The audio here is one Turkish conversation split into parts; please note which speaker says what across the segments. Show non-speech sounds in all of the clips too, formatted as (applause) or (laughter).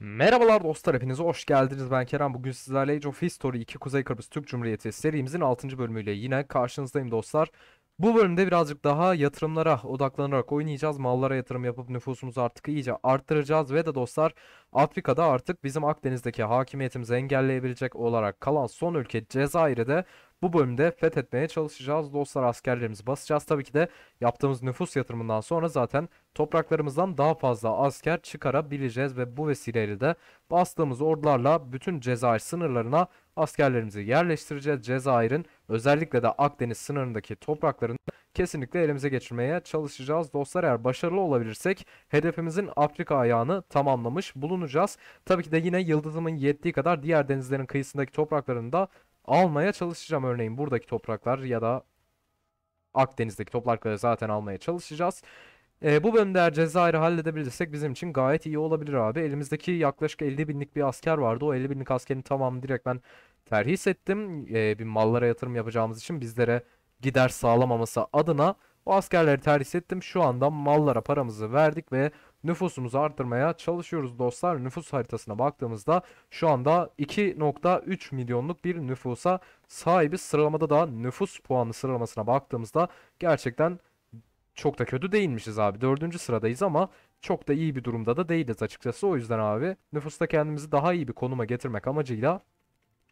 Speaker 1: Merhabalar dostlar hepinize hoş geldiniz ben Kerem bugün sizlerle Age of History 2 Kuzey Kıbrıs Türk Cumhuriyeti serimizin 6. bölümüyle yine karşınızdayım dostlar. Bu bölümde birazcık daha yatırımlara odaklanarak oynayacağız. Mallara yatırım yapıp nüfusumuzu artık iyice arttıracağız ve de dostlar Afrika'da artık bizim Akdeniz'deki hakimiyetimizi engelleyebilecek olarak kalan son ülke Cezayir'de bu bölümde fethetmeye çalışacağız. Dostlar askerlerimizi basacağız. Tabii ki de yaptığımız nüfus yatırımından sonra zaten topraklarımızdan daha fazla asker çıkarabileceğiz ve bu vesileyle de bastığımız ordularla bütün Cezayir sınırlarına askerlerimizi yerleştireceğiz. Cezayir'in özellikle de Akdeniz sınırındaki topraklarını kesinlikle elimize geçirmeye çalışacağız. Dostlar eğer başarılı olabilirsek hedefimizin Afrika ayağını tamamlamış bulunacağız. Tabii ki de yine yıldızımın yettiği kadar diğer denizlerin kıyısındaki topraklarını da almaya çalışacağım. Örneğin buradaki topraklar ya da Akdeniz'deki toprakları zaten almaya çalışacağız. E, bu bölümde eğer Cezayir'i halledebilirsek bizim için gayet iyi olabilir abi. Elimizdeki yaklaşık 50 binlik bir asker vardı. O 50 binlik askerin tamamını direkt ben terhis ettim. E, bir mallara yatırım yapacağımız için bizlere gider sağlamaması adına o askerleri terhis ettim. Şu anda mallara paramızı verdik ve nüfusumuzu arttırmaya çalışıyoruz dostlar. Nüfus haritasına baktığımızda şu anda 2.3 milyonluk bir nüfusa sahibi sıralamada da nüfus puanı sıralamasına baktığımızda gerçekten çok da kötü değilmişiz abi. Dördüncü sıradayız ama çok da iyi bir durumda da değiliz açıkçası. O yüzden abi nüfusta kendimizi daha iyi bir konuma getirmek amacıyla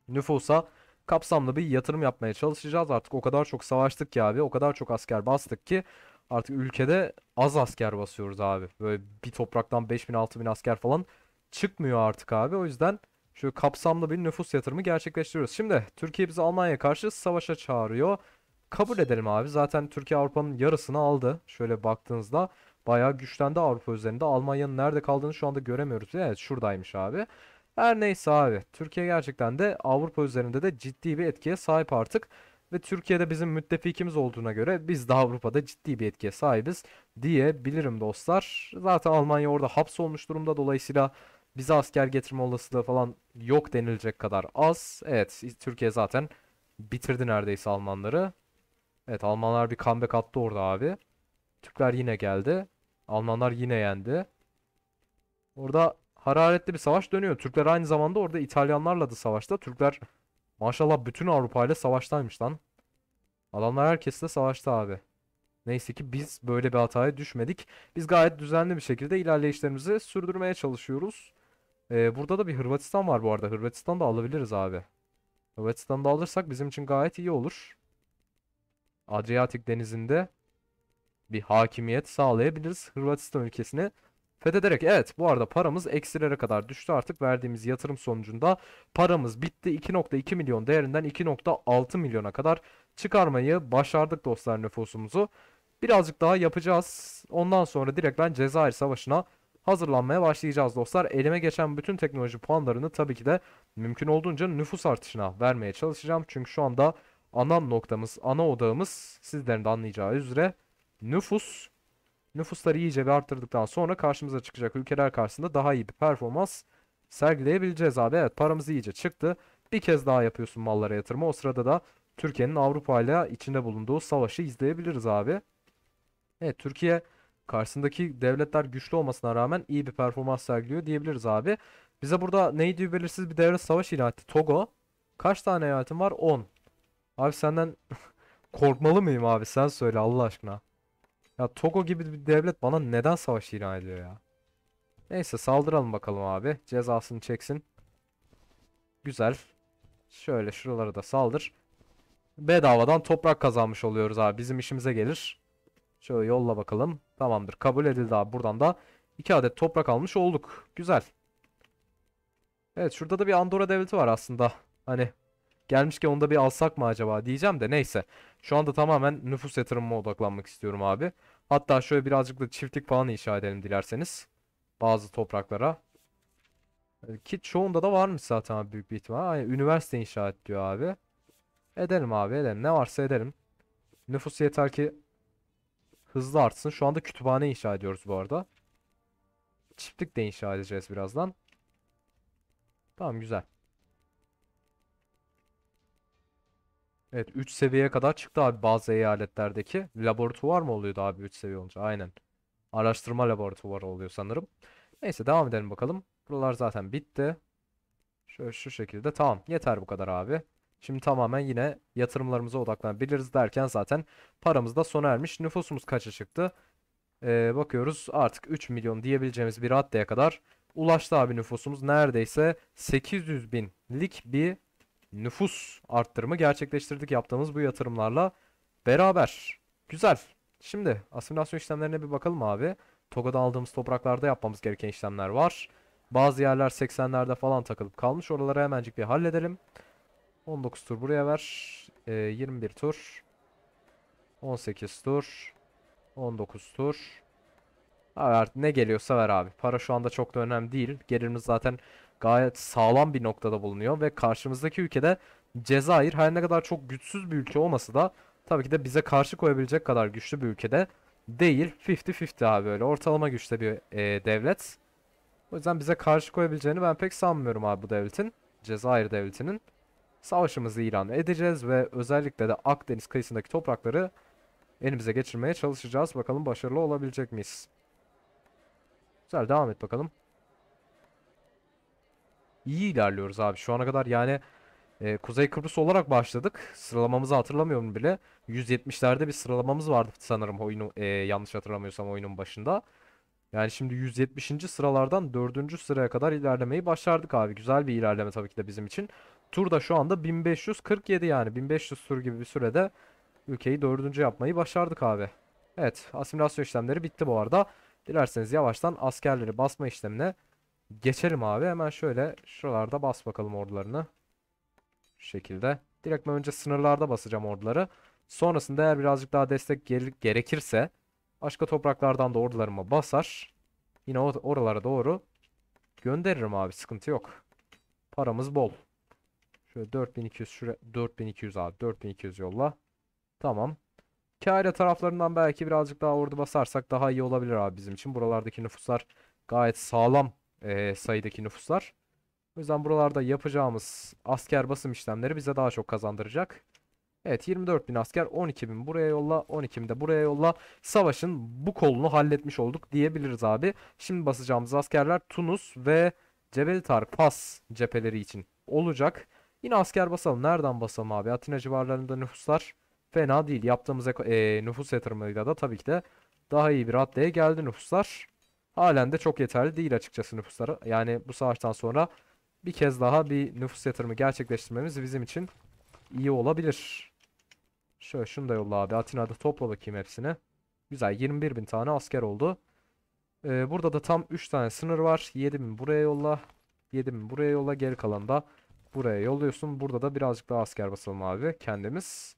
Speaker 1: nüfusa kapsamlı bir yatırım yapmaya çalışacağız. Artık o kadar çok savaştık ki abi o kadar çok asker bastık ki artık ülkede az asker basıyoruz abi. Böyle bir topraktan 5000 6000 asker falan çıkmıyor artık abi. O yüzden şöyle kapsamlı bir nüfus yatırımı gerçekleştiriyoruz. Şimdi Türkiye bizi Almanya'ya karşı savaşa çağırıyor. Kabul edelim abi. Zaten Türkiye Avrupa'nın yarısını aldı. Şöyle baktığınızda bayağı güçlendi Avrupa üzerinde. Almanya'nın nerede kaldığını şu anda göremiyoruz. Evet şuradaymış abi. Her neyse abi. Türkiye gerçekten de Avrupa üzerinde de ciddi bir etkiye sahip artık ve Türkiye'de bizim müttefikimiz olduğuna göre biz de Avrupa'da ciddi bir etkiye sahibiz diyebilirim dostlar. Zaten Almanya orada hapsolmuş durumda dolayısıyla bize asker getirme olasılığı falan yok denilecek kadar az. Evet Türkiye zaten bitirdi neredeyse Almanları. Evet Almanlar bir comeback attı orada abi. Türkler yine geldi. Almanlar yine yendi. Orada hararetli bir savaş dönüyor. Türkler aynı zamanda orada İtalyanlarla da savaşta. Türkler maşallah bütün Avrupa ile savaştaymış lan. Adamlar herkesle savaştı abi. Neyse ki biz böyle bir hataya düşmedik. Biz gayet düzenli bir şekilde ilerleyişlerimizi sürdürmeye çalışıyoruz. Ee, burada da bir Hırvatistan var bu arada. Hırvatistan da alabiliriz abi. Hırvatistan da alırsak bizim için gayet iyi olur. Adriyatik denizinde bir hakimiyet sağlayabiliriz Hırvatistan ülkesini fethederek. Evet bu arada paramız eksilere kadar düştü artık verdiğimiz yatırım sonucunda paramız bitti. 2.2 milyon değerinden 2.6 milyona kadar çıkarmayı başardık dostlar nüfusumuzu. Birazcık daha yapacağız. Ondan sonra direkt ben Cezayir Savaşı'na hazırlanmaya başlayacağız dostlar. Elime geçen bütün teknoloji puanlarını tabii ki de mümkün olduğunca nüfus artışına vermeye çalışacağım. Çünkü şu anda ana noktamız, ana odağımız sizlerin de anlayacağı üzere nüfus. Nüfusları iyice bir arttırdıktan sonra karşımıza çıkacak ülkeler karşısında daha iyi bir performans sergileyebileceğiz abi. Evet paramız iyice çıktı. Bir kez daha yapıyorsun mallara yatırma. O sırada da Türkiye'nin Avrupa ile içinde bulunduğu savaşı izleyebiliriz abi. Evet Türkiye karşısındaki devletler güçlü olmasına rağmen iyi bir performans sergiliyor diyebiliriz abi. Bize burada neydi belirsiz bir devlet savaş ilan etti. Togo. Kaç tane hayatın var? 10. Abi senden (laughs) korkmalı mıyım abi? Sen söyle Allah aşkına. Ya Togo gibi bir devlet bana neden savaş ilan ediyor ya? Neyse saldıralım bakalım abi. Cezasını çeksin. Güzel. Şöyle şuralara da saldır bedavadan toprak kazanmış oluyoruz abi. Bizim işimize gelir. Şöyle yolla bakalım. Tamamdır. Kabul edildi abi. Buradan da 2 adet toprak almış olduk. Güzel. Evet şurada da bir Andorra devleti var aslında. Hani gelmişken onu da bir alsak mı acaba diyeceğim de neyse. Şu anda tamamen nüfus yatırımına odaklanmak istiyorum abi. Hatta şöyle birazcık da çiftlik falan inşa edelim dilerseniz. Bazı topraklara. Ee, ki çoğunda da varmış zaten büyük bir ihtimal. üniversite inşa et diyor abi. Edelim abi edelim. Ne varsa edelim. Nüfus yeter ki hızlı artsın. Şu anda kütüphane inşa ediyoruz bu arada. Çiftlik de inşa edeceğiz birazdan. Tamam güzel. Evet 3 seviyeye kadar çıktı abi bazı eyaletlerdeki. Laboratuvar mı oluyordu abi 3 seviye olunca? Aynen. Araştırma laboratuvarı oluyor sanırım. Neyse devam edelim bakalım. Buralar zaten bitti. Şöyle şu şekilde tamam yeter bu kadar abi. Şimdi tamamen yine yatırımlarımıza odaklanabiliriz derken zaten paramız da sona ermiş. Nüfusumuz kaça çıktı? Ee, bakıyoruz artık 3 milyon diyebileceğimiz bir raddeye kadar ulaştı abi nüfusumuz. Neredeyse 800 binlik bir nüfus arttırımı gerçekleştirdik yaptığımız bu yatırımlarla beraber. Güzel. Şimdi asimilasyon işlemlerine bir bakalım abi. Toga'da aldığımız topraklarda yapmamız gereken işlemler var. Bazı yerler 80'lerde falan takılıp kalmış. Oraları hemencik bir halledelim. 19 tur buraya ver. E, ee, 21 tur. 18 tur. 19 tur. Abi artık ne geliyorsa ver abi. Para şu anda çok da önemli değil. Gelirimiz zaten gayet sağlam bir noktada bulunuyor ve karşımızdaki ülkede Cezayir her ne kadar çok güçsüz bir ülke olması da tabii ki de bize karşı koyabilecek kadar güçlü bir ülkede değil. 50-50 abi öyle ortalama güçte bir e, devlet. O yüzden bize karşı koyabileceğini ben pek sanmıyorum abi bu devletin. Cezayir devletinin savaşımızı ilan edeceğiz ve özellikle de Akdeniz kıyısındaki toprakları elimize geçirmeye çalışacağız. Bakalım başarılı olabilecek miyiz? Güzel devam et bakalım. İyi ilerliyoruz abi şu ana kadar yani e, Kuzey Kıbrıs olarak başladık. Sıralamamızı hatırlamıyorum bile. 170'lerde bir sıralamamız vardı sanırım oyunu e, yanlış hatırlamıyorsam oyunun başında. Yani şimdi 170. sıralardan 4. sıraya kadar ilerlemeyi başardık abi. Güzel bir ilerleme tabii ki de bizim için turda şu anda 1547 yani 1500 tur gibi bir sürede ülkeyi dördüncü yapmayı başardık abi. Evet asimilasyon işlemleri bitti bu arada. Dilerseniz yavaştan askerleri basma işlemine geçelim abi. Hemen şöyle şuralarda bas bakalım ordularını. Şu şekilde. Direkt önce sınırlarda basacağım orduları. Sonrasında eğer birazcık daha destek gerekirse başka topraklardan da ordularımı basar. Yine oralara doğru gönderirim abi sıkıntı yok. Paramız bol. Şöyle 4200 şura 4200 abi 4200 yolla. Tamam. Kaire taraflarından belki birazcık daha ordu basarsak daha iyi olabilir abi bizim için. Buralardaki nüfuslar gayet sağlam e, sayıdaki nüfuslar. O yüzden buralarda yapacağımız asker basım işlemleri bize daha çok kazandıracak. Evet 24 bin asker 12 bin buraya yolla 12 bin de buraya yolla savaşın bu kolunu halletmiş olduk diyebiliriz abi. Şimdi basacağımız askerler Tunus ve Cebel Tarık Pas cepheleri için olacak. Yine asker basalım. Nereden basalım abi? Atina civarlarında nüfuslar fena değil. Yaptığımız e, nüfus yatırımıyla da tabii ki de daha iyi bir raddeye geldi nüfuslar. Halen de çok yeterli değil açıkçası nüfusları. Yani bu savaştan sonra bir kez daha bir nüfus yatırımı gerçekleştirmemiz bizim için iyi olabilir. Şöyle şunu da yolla abi. Atina'da topla bakayım hepsini. Güzel 21 bin tane asker oldu. Ee, burada da tam 3 tane sınır var. 7 buraya yolla. 7 buraya yolla. Geri kalan da Buraya yolluyorsun. Burada da birazcık daha asker basalım abi kendimiz.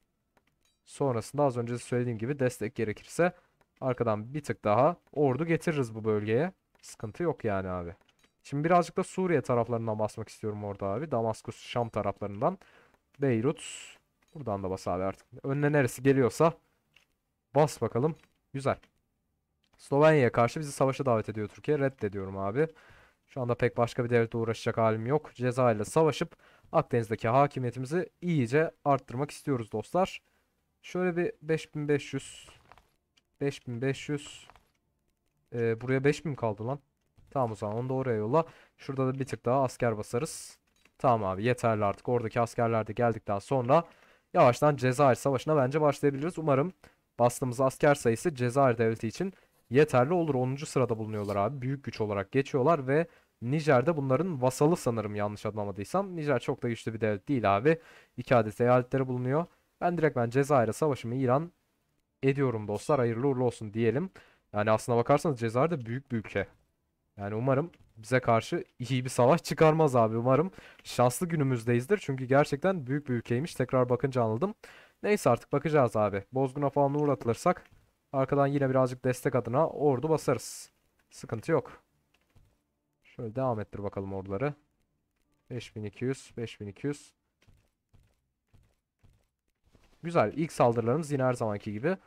Speaker 1: Sonrasında az önce söylediğim gibi destek gerekirse arkadan bir tık daha ordu getiririz bu bölgeye. Sıkıntı yok yani abi. Şimdi birazcık da Suriye taraflarından basmak istiyorum orada abi. Damaskus, Şam taraflarından. Beyrut. Buradan da bas abi artık. Önüne neresi geliyorsa bas bakalım. Güzel. Slovenya'ya karşı bizi savaşa davet ediyor Türkiye. Reddediyorum abi. Şu anda pek başka bir devlete uğraşacak halim yok. Ceza ile savaşıp Akdeniz'deki hakimiyetimizi iyice arttırmak istiyoruz dostlar. Şöyle bir 5500 5500 ee, buraya 5000 kaldı lan. Tamam o zaman onu da oraya yolla. Şurada da bir tık daha asker basarız. Tamam abi yeterli artık. Oradaki askerler de geldikten sonra yavaştan Cezayir Savaşı'na bence başlayabiliriz. Umarım bastığımız asker sayısı Cezayir Devleti için yeterli olur. 10. sırada bulunuyorlar abi. Büyük güç olarak geçiyorlar ve Nijer'de bunların vasalı sanırım yanlış anlamadıysam. Nijer çok da güçlü bir devlet değil abi. İki adet eyaletleri bulunuyor. Ben direkt ben Cezayir'e savaşımı İran ediyorum dostlar. Hayırlı uğurlu olsun diyelim. Yani aslına bakarsanız Cezayir de büyük bir ülke. Yani umarım bize karşı iyi bir savaş çıkarmaz abi. Umarım şanslı günümüzdeyizdir. Çünkü gerçekten büyük bir ülkeymiş. Tekrar bakınca anladım. Neyse artık bakacağız abi. Bozguna falan uğratılırsak Arkadan yine birazcık destek adına ordu basarız. Sıkıntı yok. Şöyle devam ettir bakalım orduları. 5200, 5200. Güzel. İlk saldırılarımız yine her zamanki gibi.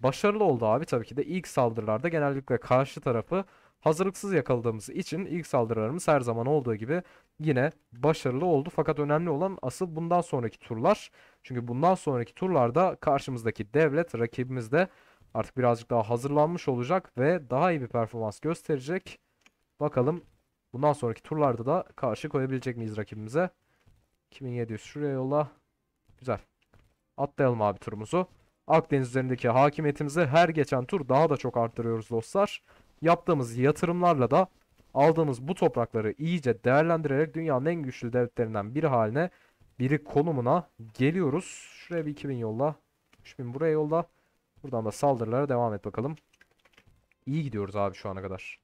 Speaker 1: Başarılı oldu abi tabii ki de. ilk saldırılarda genellikle karşı tarafı hazırlıksız yakaladığımız için ilk saldırılarımız her zaman olduğu gibi yine başarılı oldu. Fakat önemli olan asıl bundan sonraki turlar. Çünkü bundan sonraki turlarda karşımızdaki devlet rakibimizde artık birazcık daha hazırlanmış olacak ve daha iyi bir performans gösterecek. Bakalım bundan sonraki turlarda da karşı koyabilecek miyiz rakibimize? 2700 şuraya yolla. Güzel. Atlayalım abi turumuzu. Akdeniz üzerindeki hakimiyetimizi her geçen tur daha da çok arttırıyoruz dostlar. Yaptığımız yatırımlarla da aldığımız bu toprakları iyice değerlendirerek dünyanın en güçlü devletlerinden biri haline, biri konumuna geliyoruz. Şuraya bir 2000 yolla. 3000 buraya yolla. Buradan da saldırılara devam et bakalım. İyi gidiyoruz abi şu ana kadar.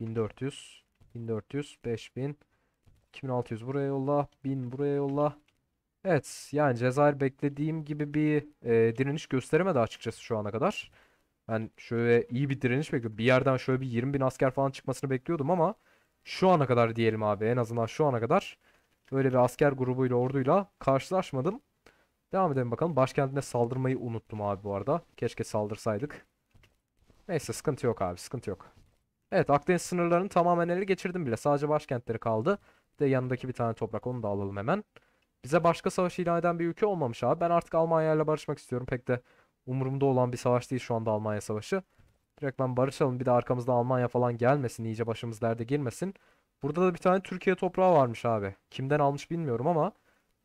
Speaker 1: 1400, 1400, 5000, 2600 buraya yolla, 1000 buraya yolla. Evet yani Cezayir beklediğim gibi bir e, direniş gösteremedi açıkçası şu ana kadar. Ben yani şöyle iyi bir direniş bekliyordum. Bir yerden şöyle bir 20 bin asker falan çıkmasını bekliyordum ama şu ana kadar diyelim abi en azından şu ana kadar böyle bir asker grubuyla orduyla karşılaşmadım. Devam edelim bakalım. Başkentine saldırmayı unuttum abi bu arada. Keşke saldırsaydık. Neyse sıkıntı yok abi sıkıntı yok. Evet Akdeniz sınırlarını tamamen ele geçirdim bile. Sadece başkentleri kaldı. Bir de yanındaki bir tane toprak onu da alalım hemen. Bize başka savaş ilan eden bir ülke olmamış abi. Ben artık Almanya ile barışmak istiyorum. Pek de umurumda olan bir savaş değil şu anda Almanya savaşı. Direkt ben barışalım bir de arkamızda Almanya falan gelmesin. iyice başımız derde girmesin. Burada da bir tane Türkiye toprağı varmış abi. Kimden almış bilmiyorum ama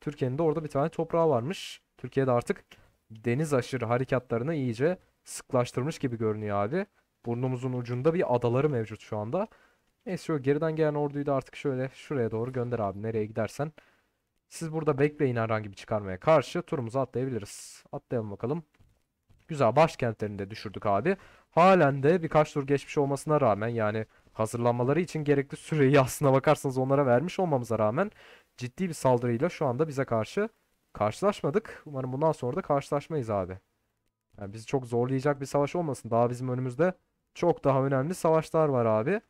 Speaker 1: Türkiye'nin de orada bir tane toprağı varmış. Türkiye'de artık deniz aşırı harekatlarını iyice sıklaştırmış gibi görünüyor abi. Burnumuzun ucunda bir adaları mevcut şu anda. Neyse o geriden gelen orduyu da artık şöyle şuraya doğru gönder abi nereye gidersen. Siz burada bekleyin herhangi bir çıkarmaya karşı turumuzu atlayabiliriz. Atlayalım bakalım. Güzel başkentlerini de düşürdük abi. Halen de birkaç tur geçmiş olmasına rağmen yani hazırlanmaları için gerekli süreyi (laughs) aslına bakarsanız onlara vermiş olmamıza rağmen ciddi bir saldırıyla şu anda bize karşı karşılaşmadık. Umarım bundan sonra da karşılaşmayız abi. Yani bizi çok zorlayacak bir savaş olmasın. Daha bizim önümüzde çok daha önemli savaşlar var abi.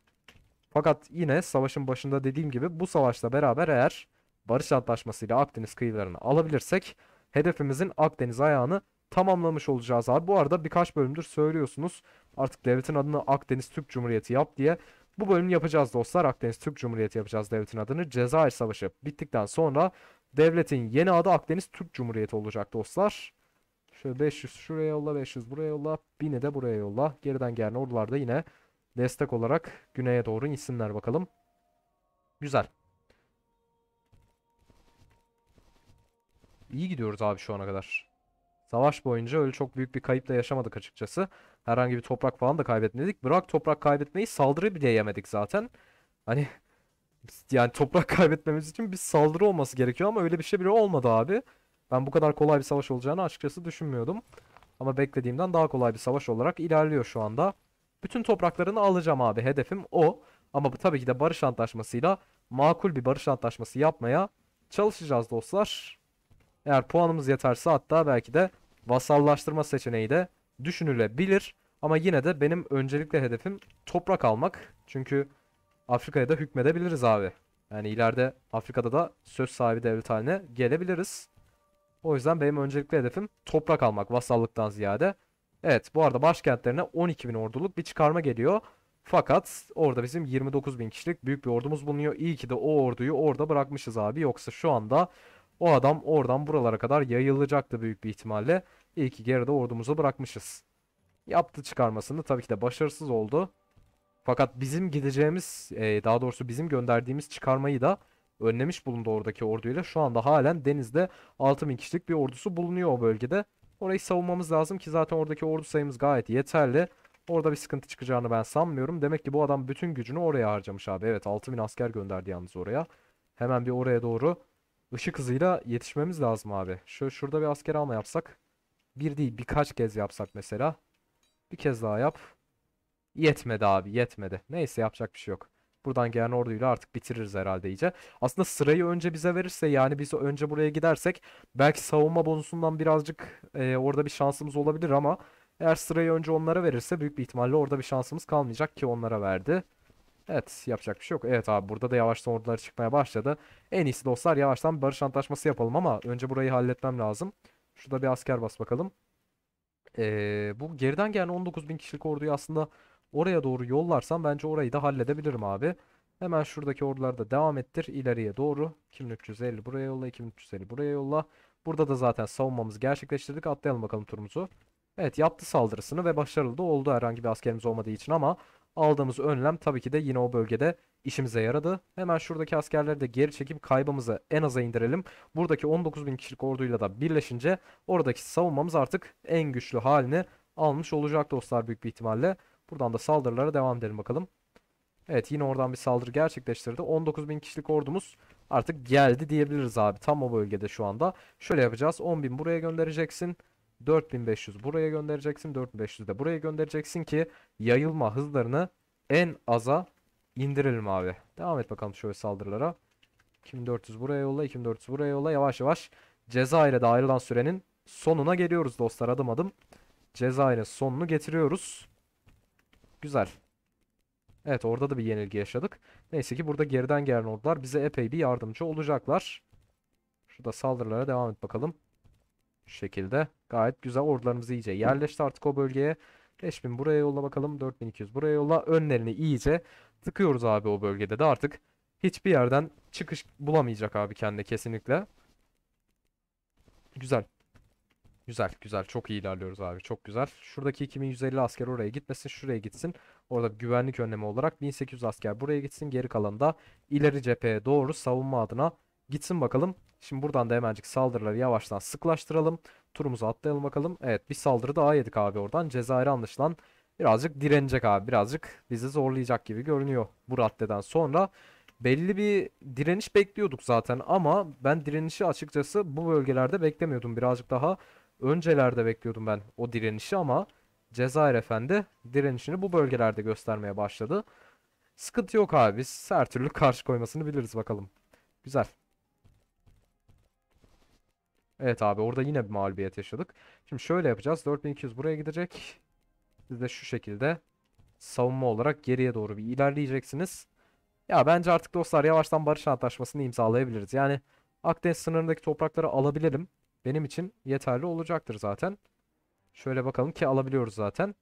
Speaker 1: Fakat yine savaşın başında dediğim gibi bu savaşla beraber eğer barış antlaşmasıyla Akdeniz kıyılarını alabilirsek hedefimizin Akdeniz ayağını tamamlamış olacağız abi. Bu arada birkaç bölümdür söylüyorsunuz. Artık devletin adını Akdeniz Türk Cumhuriyeti yap diye. Bu bölümü yapacağız dostlar. Akdeniz Türk Cumhuriyeti yapacağız devletin adını. Cezayir Savaşı bittikten sonra devletin yeni adı Akdeniz Türk Cumhuriyeti olacak dostlar. Şöyle 500 şuraya yolla 500 buraya yolla 1000'i de buraya yolla. Geriden gelen ordularda yine destek olarak güneye doğru insinler bakalım. Güzel. İyi gidiyoruz abi şu ana kadar. Savaş boyunca öyle çok büyük bir kayıp da yaşamadık açıkçası. Herhangi bir toprak falan da kaybetmedik. Bırak toprak kaybetmeyi saldırı bile yemedik zaten. Hani (laughs) yani toprak (laughs) kaybetmemiz için bir saldırı olması gerekiyor ama öyle bir şey bile olmadı abi. Ben bu kadar kolay bir savaş olacağını açıkçası düşünmüyordum. Ama beklediğimden daha kolay bir savaş olarak ilerliyor şu anda. Bütün topraklarını alacağım abi. Hedefim o. Ama tabii ki de barış antlaşmasıyla makul bir barış antlaşması yapmaya çalışacağız dostlar. Eğer puanımız yeterse hatta belki de vasallaştırma seçeneği de düşünülebilir. Ama yine de benim öncelikle hedefim toprak almak. Çünkü Afrika'ya da hükmedebiliriz abi. Yani ileride Afrika'da da söz sahibi devlet haline gelebiliriz. O yüzden benim öncelikli hedefim toprak almak vasallıktan ziyade. Evet bu arada başkentlerine 12.000 orduluk bir çıkarma geliyor. Fakat orada bizim 29.000 kişilik büyük bir ordumuz bulunuyor. İyi ki de o orduyu orada bırakmışız abi. Yoksa şu anda o adam oradan buralara kadar yayılacaktı büyük bir ihtimalle. İyi ki geride ordumuzu bırakmışız. Yaptı çıkarmasını tabii ki de başarısız oldu. Fakat bizim gideceğimiz e, daha doğrusu bizim gönderdiğimiz çıkarmayı da önlemiş bulundu oradaki orduyla. Şu anda halen denizde 6000 kişilik bir ordusu bulunuyor o bölgede. Orayı savunmamız lazım ki zaten oradaki ordu sayımız gayet yeterli. Orada bir sıkıntı çıkacağını ben sanmıyorum. Demek ki bu adam bütün gücünü oraya harcamış abi. Evet 6000 asker gönderdi yalnız oraya. Hemen bir oraya doğru Işık hızıyla yetişmemiz lazım abi. Şu şurada bir asker alma yapsak. Bir değil birkaç kez yapsak mesela. Bir kez daha yap. Yetmedi abi yetmedi. Neyse yapacak bir şey yok. Buradan gelen orduyla artık bitiririz herhalde iyice. Aslında sırayı önce bize verirse yani biz önce buraya gidersek belki savunma bonusundan birazcık e, orada bir şansımız olabilir ama eğer sırayı önce onlara verirse büyük bir ihtimalle orada bir şansımız kalmayacak ki onlara verdi. Evet yapacak bir şey yok. Evet abi burada da yavaştan ordular çıkmaya başladı. En iyisi dostlar yavaştan barış antlaşması yapalım ama önce burayı halletmem lazım. Şurada bir asker bas bakalım. Ee, bu geriden gelen 19 bin kişilik orduyu aslında oraya doğru yollarsam bence orayı da halledebilirim abi. Hemen şuradaki orduları da devam ettir ileriye doğru. 2350 buraya yolla 2350 buraya yolla. Burada da zaten savunmamızı gerçekleştirdik. Atlayalım bakalım turumuzu. Evet yaptı saldırısını ve başarılı da oldu herhangi bir askerimiz olmadığı için ama aldığımız önlem tabii ki de yine o bölgede işimize yaradı. Hemen şuradaki askerleri de geri çekip kaybımızı en aza indirelim. Buradaki 19 bin kişilik orduyla da birleşince oradaki savunmamız artık en güçlü halini almış olacak dostlar büyük bir ihtimalle. Buradan da saldırılara devam edelim bakalım. Evet yine oradan bir saldırı gerçekleştirdi. 19 bin kişilik ordumuz artık geldi diyebiliriz abi. Tam o bölgede şu anda. Şöyle yapacağız. 10 bin buraya göndereceksin. 4500 buraya göndereceksin 4500 de buraya göndereceksin ki yayılma hızlarını en aza indirelim abi. Devam et bakalım şöyle saldırılara. 2400 buraya yolla 2400 buraya yolla yavaş yavaş Cezayir'e de ayrılan sürenin sonuna geliyoruz dostlar adım adım. Cezayir'in sonunu getiriyoruz. Güzel. Evet orada da bir yenilgi yaşadık. Neyse ki burada geriden gelen ordular bize epey bir yardımcı olacaklar. Şurada saldırılara devam et bakalım. Şu şekilde. Gayet güzel ordularımız iyice yerleşti artık o bölgeye. 5000 buraya yolla bakalım. 4200 buraya yolla. Önlerini iyice tıkıyoruz abi o bölgede de artık. Hiçbir yerden çıkış bulamayacak abi kendi kesinlikle. Güzel. Güzel güzel çok iyi ilerliyoruz abi çok güzel. Şuradaki 2150 asker oraya gitmesin şuraya gitsin. Orada bir güvenlik önlemi olarak 1800 asker buraya gitsin. Geri kalan da ileri cepheye doğru savunma adına gitsin bakalım. Şimdi buradan da hemencik saldırıları yavaştan sıklaştıralım. Turumuzu atlayalım bakalım. Evet bir saldırı daha yedik abi oradan. Cezayir anlaşılan birazcık direnecek abi. Birazcık bizi zorlayacak gibi görünüyor bu raddeden sonra. Belli bir direniş bekliyorduk zaten ama ben direnişi açıkçası bu bölgelerde beklemiyordum. Birazcık daha öncelerde bekliyordum ben o direnişi ama Cezayir Efendi direnişini bu bölgelerde göstermeye başladı. Sıkıntı yok abi. Biz her türlü karşı koymasını biliriz bakalım. Güzel. Evet abi orada yine bir mağlubiyet yaşadık. Şimdi şöyle yapacağız. 4200 buraya gidecek. Siz de şu şekilde savunma olarak geriye doğru bir ilerleyeceksiniz. Ya bence artık dostlar yavaştan barış antlaşmasını imzalayabiliriz. Yani Akdeniz sınırındaki toprakları alabilirim. Benim için yeterli olacaktır zaten. Şöyle bakalım ki alabiliyoruz zaten.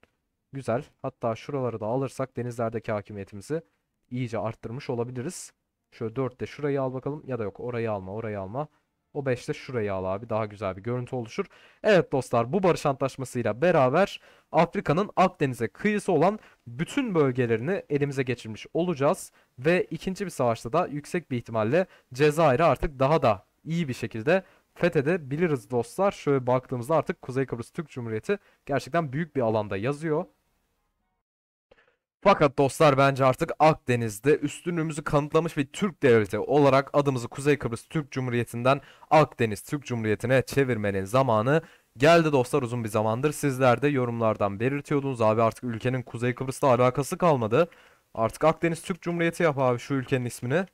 Speaker 1: Güzel. Hatta şuraları da alırsak denizlerdeki hakimiyetimizi iyice arttırmış olabiliriz. Şöyle 4 de şurayı al bakalım. Ya da yok orayı alma orayı alma. O 5 de şurayı al abi. Daha güzel bir görüntü oluşur. Evet dostlar bu barış antlaşmasıyla beraber Afrika'nın Akdeniz'e kıyısı olan bütün bölgelerini elimize geçirmiş olacağız. Ve ikinci bir savaşta da yüksek bir ihtimalle Cezayir'i artık daha da iyi bir şekilde fethedebiliriz dostlar. Şöyle baktığımızda artık Kuzey Kıbrıs Türk Cumhuriyeti gerçekten büyük bir alanda yazıyor. Fakat dostlar bence artık Akdeniz'de üstünlüğümüzü kanıtlamış bir Türk devleti olarak adımızı Kuzey Kıbrıs Türk Cumhuriyeti'nden Akdeniz Türk Cumhuriyeti'ne çevirmenin zamanı geldi dostlar uzun bir zamandır. Sizler de yorumlardan belirtiyordunuz abi artık ülkenin Kuzey Kıbrıs'la alakası kalmadı. Artık Akdeniz Türk Cumhuriyeti yap abi şu ülkenin ismini.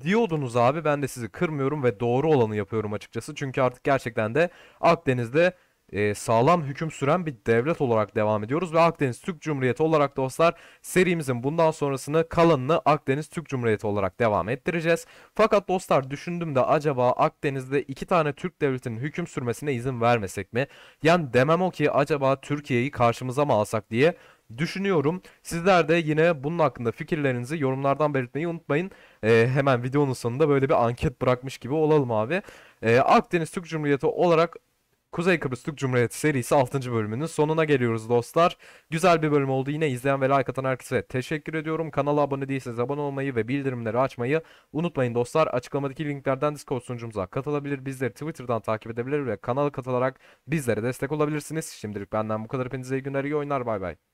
Speaker 1: Diyordunuz abi ben de sizi kırmıyorum ve doğru olanı yapıyorum açıkçası. Çünkü artık gerçekten de Akdeniz'de e, sağlam hüküm süren bir devlet olarak devam ediyoruz ve Akdeniz Türk Cumhuriyeti olarak dostlar serimizin bundan sonrasını kalanını Akdeniz Türk Cumhuriyeti olarak devam ettireceğiz. Fakat dostlar düşündüm de acaba Akdeniz'de iki tane Türk devletinin hüküm sürmesine izin vermesek mi? Yani demem o ki acaba Türkiye'yi karşımıza mı alsak diye düşünüyorum. Sizler de yine bunun hakkında fikirlerinizi yorumlardan belirtmeyi unutmayın. Ee, hemen videonun sonunda böyle bir anket bırakmış gibi olalım abi. Ee, Akdeniz Türk Cumhuriyeti olarak Kuzey Kıbrıs Türk Cumhuriyeti serisi 6. bölümünün sonuna geliyoruz dostlar. Güzel bir bölüm oldu yine izleyen ve like atan herkese teşekkür ediyorum. Kanala abone değilseniz abone olmayı ve bildirimleri açmayı unutmayın dostlar. Açıklamadaki linklerden Discord sunucumuza katılabilir, bizleri Twitter'dan takip edebilir ve kanala katılarak bizlere destek olabilirsiniz. Şimdilik benden bu kadar. Hepinize iyi günler, iyi oyunlar, bay bay.